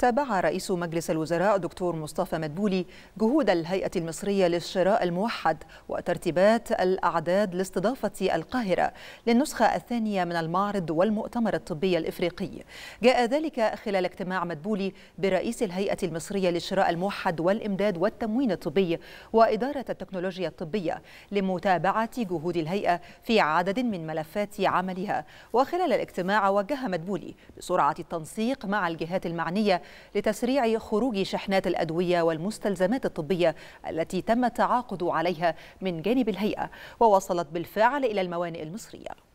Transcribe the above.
تابع رئيس مجلس الوزراء دكتور مصطفى مدبولي جهود الهيئة المصرية للشراء الموحد وترتيبات الأعداد لاستضافة القاهرة للنسخة الثانية من المعرض والمؤتمر الطبي الإفريقي جاء ذلك خلال اجتماع مدبولي برئيس الهيئة المصرية للشراء الموحد والإمداد والتموين الطبي وإدارة التكنولوجيا الطبية لمتابعة جهود الهيئة في عدد من ملفات عملها وخلال الاجتماع وجه مدبولي بسرعة التنسيق مع الجهات المعنية لتسريع خروج شحنات الأدوية والمستلزمات الطبية التي تم التعاقد عليها من جانب الهيئة ووصلت بالفعل إلى الموانئ المصرية